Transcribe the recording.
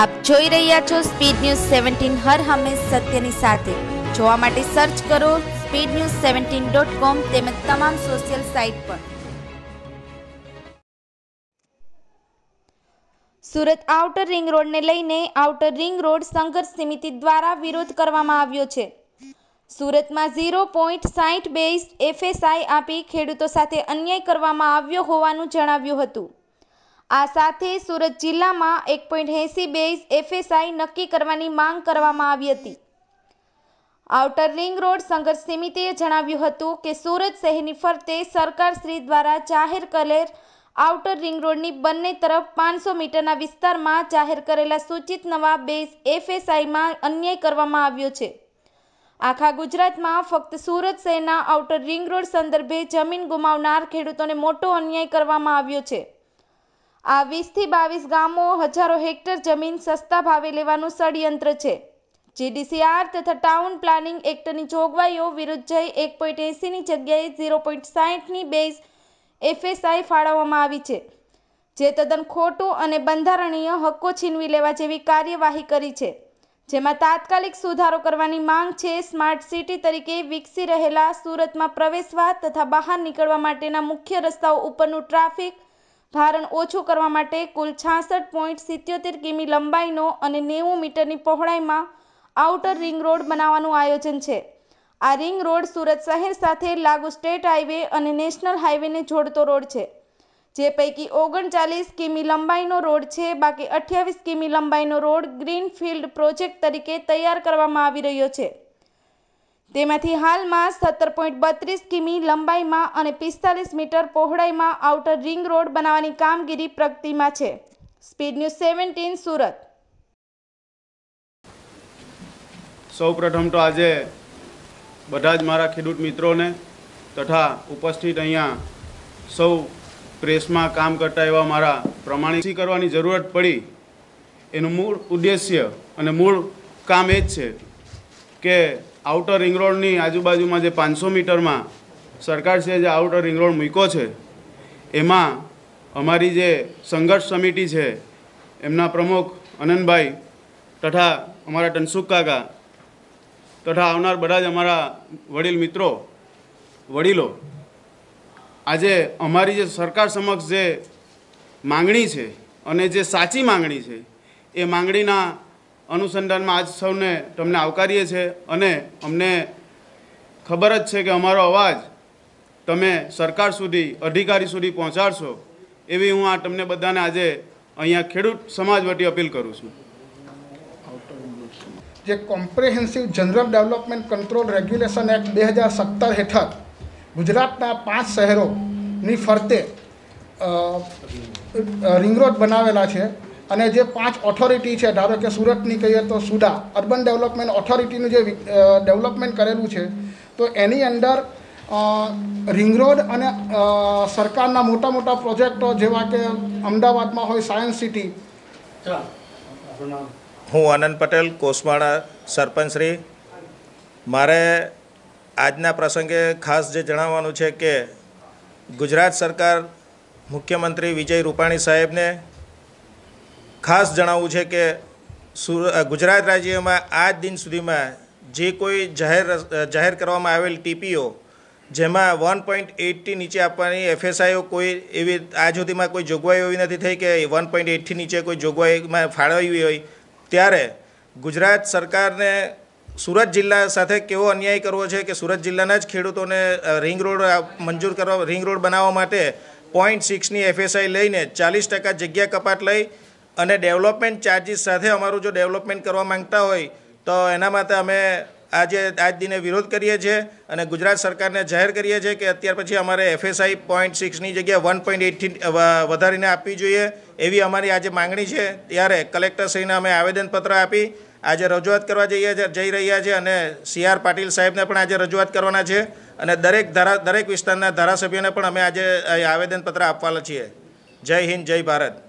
આપ જોઈ રહ્યા છો સ્પીડ ન્યૂઝ સેવન્ટીન હર હંમેશ સત્યની સાથે જોવા માટે સર્ચ કરો speed news seventeen dot com તેમજ તમામ સોશિયલ સાઇટ પર સુરત આઉટર રિંગ રોડને લઈને આઉટર રિંગ રોડ સંઘર્ષ સમિતિ દ્વારા વિરોધ કરવામાં આવ્યો છે સુરતમાં ઝીરો પોઈન્ટ સાઠ બેઝ એફએસઆઈ આપી ખેડૂતો સાથે અન્યાય કરવામાં આવ્યો હોવાનું જણાવ્યું હતું આ સાથે સુરત જિલ્લામાં એક પોઈન્ટ એંસી બેઝ એફએસઆઈ નક્કી કરવાની માંગ કરવામાં આવી હતી આઉટર રિંગ રોડ સંઘર્ષ સમિતિએ જણાવ્યું હતું કે સુરત શહેરની ફરતે સરકારશ્રી દ્વારા જાહેર કરેલ આઉટર રિંગ રોડની બંને તરફ પાંચસો મીટરના વિસ્તારમાં જાહેર કરેલા સૂચિત નવા બેઝ એફએસઆઈમાં અન્યાય કરવામાં આવ્યો છે આખા ગુજરાતમાં ફક્ત સુરત શહેરના આઉટર રિંગ રોડ સંદર્ભે જમીન ગુમાવનાર ખેડૂતોને મોટો અન્યાય કરવામાં આવ્યો છે આ વીસથી બાવીસ ગામો હજારો હેક્ટર જમીન સસ્તા ભાવે લેવાનું ષડયંત્ર છે જીડીસીઆર તથા ટાઉન પ્લાનિંગ એક્ટની જોગવાઈઓ વિરુદ્ધ જઈ એક પોઈન્ટ એંસીની જગ્યાએ ઝીરો પોઈન્ટ સાહીઠની બેઝ એફએસઆઈ ફાળવવામાં આવી છે જે તદ્દન ખોટું અને બંધારણીય હક્કો છીનવી લેવા જેવી કાર્યવાહી કરી છે જેમાં તાત્કાલિક સુધારો કરવાની માંગ છે સ્માર્ટ સિટી તરીકે વિકસી રહેલા સુરતમાં પ્રવેશવા તથા બહાર નીકળવા માટેના મુખ્ય રસ્તાઓ ઉપરનું ટ્રાફિક ભારણ ઓછું કરવા માટે કુલ છાસઠ પોઈન્ટ સિત્યોતેર કિમી લંબાઈનો અને નેવું મીટરની પહોળાઈમાં આઉટર રિંગ રોડ બનાવવાનું આયોજન છે આ રિંગ રોડ સુરત શહેર સાથે લાગુ સ્ટેટ હાઈવે અને નેશનલ હાઈવેને જોડતો રોડ છે જે પૈકી ઓગણચાલીસ કિમી લંબાઈનો રોડ છે બાકી અઠ્યાવીસ કિમી લંબાઈનો રોડ ગ્રીનફિલ્ડ પ્રોજેક્ટ તરીકે તૈયાર કરવામાં આવી રહ્યો છે તેમાંથી હાલમાં સત્તર પોઈન્ટ બત્રીસ કિમી લંબાઈમાં અને પિસ્તાલીસ મીટર પહોળાઈમાં આઉટર રિંગ રોડ બનાવવાની કામગીરી પ્રગતિમાં છે સ્પીડ ન્યૂઝ સેવન્ટીન સુરત પ્રથમ તો આજે બધા જ મારા ખેડૂત મિત્રોને તથા ઉપસ્થિત અહીંયા સૌ પ્રેસમાં કામ કરતા એવા મારા પ્રમાણિત કરવાની જરૂરત પડી એનું મૂળ ઉદ્દેશ્ય અને મૂળ કામ એ જ છે કે આઉટર રિંગ રોડની આજુબાજુમાં જે પાંચસો મીટરમાં સરકારશ્રીએ જે આઉટર રિંગ રોડ મૂક્યો છે એમાં અમારી જે સંઘર્ષ સમિતિ છે એમના પ્રમુખ અનંતભાઈ તથા અમારા ટનસુખ કાકા તથા આવનાર બધા જ અમારા વડીલ મિત્રો વડીલો આજે અમારી જે સરકાર સમક્ષ જે માંગણી છે અને જે સાચી માંગણી છે એ માંગણીના અનુસંધાનમાં આજ સૌને તમને આવકારીએ છીએ અને અમને ખબર જ છે કે અમારો અવાજ તમે સરકાર સુધી અધિકારી સુધી પહોંચાડશો એવી હું આ તમને બધાને આજે અહીંયા ખેડૂત સમાજ વતી અપીલ કરું છું જે comprehensive general development control regulation act બે હજાર સત્તર હેઠળ ગુજરાતના પાંચ શહેરોની ફરતે રિંગ રોડ બનાવેલા છે અને જે પાંચ ઓથોરિટી છે ધારો કે સુરતની કહીએ તો સુડા અર્બન ડેવલપમેન્ટ ઓથોરિટીનું જે ડેવલપમેન્ટ કરેલું છે તો એની અંદર રિંગ રોડ અને સરકારના મોટા મોટા પ્રોજેક્ટો જેવા કે અમદાવાદમાં હોય સાયન્સ સિટી હું આનંદ પટેલ કોસમાળા સરપંચશ્રી મારે આજના પ્રસંગે ખાસ જે જણાવવાનું છે કે ગુજરાત સરકાર મુખ્યમંત્રી વિજય રૂપાણી સાહેબને ખાસ જણાવવું છે કે ગુજરાત રાજ્યમાં આજ દિન સુધીમાં જે કોઈ જાહેર જાહેર કરવામાં આવેલ ટીપીઓ જેમાં વન પોઈન્ટ એઇટથી નીચે આપવાની એફએસઆઈઓ કોઈ એવી આજ સુધીમાં કોઈ જોગવાઈ એવી નથી થઈ કે વન પોઈન્ટ એઇટથી નીચે કોઈ જોગવાઈમાં ફાળવી હોય ત્યારે ગુજરાત સરકારને સુરત જિલ્લા સાથે કેવો અન્યાય કરવો છે કે સુરત જિલ્લાના જ ખેડૂતોને રિંગ રોડ મંજૂર કરવા રિંગ રોડ બનાવવા માટે પોઈન્ટ સિક્સની એફએસઆઈ લઈને ચાલીસ ટકા જગ્યા કપાટ લઈ અને ડેવલપમેન્ટ ચાર્જીસ સાથે અમારું જો ડેવલપમેન્ટ કરવા માંગતા હોય તો એના માટે અમે આજે આજ દિને વિરોધ કરીએ છીએ અને ગુજરાત સરકારને જાહેર કરીએ છીએ કે અત્યાર પછી અમારે એફએસઆઈ પોઈન્ટ સિક્સની જગ્યાએ વન પોઈન્ટ એઇટથી વધારીને આપવી જોઈએ એવી અમારી આજે માંગણી છે ત્યારે કલેક્ટરશ્રીને અમે આવેદનપત્ર આપી આજે રજૂઆત કરવા જઈએ જઈ રહ્યા છે અને સી આર પાટીલ સાહેબને પણ આજે રજૂઆત કરવાના છે અને દરેક ધારા દરેક વિસ્તારના ધારાસભ્યોને પણ અમે આજે આવેદનપત્ર આપવાના છીએ જય હિન્દ જય ભારત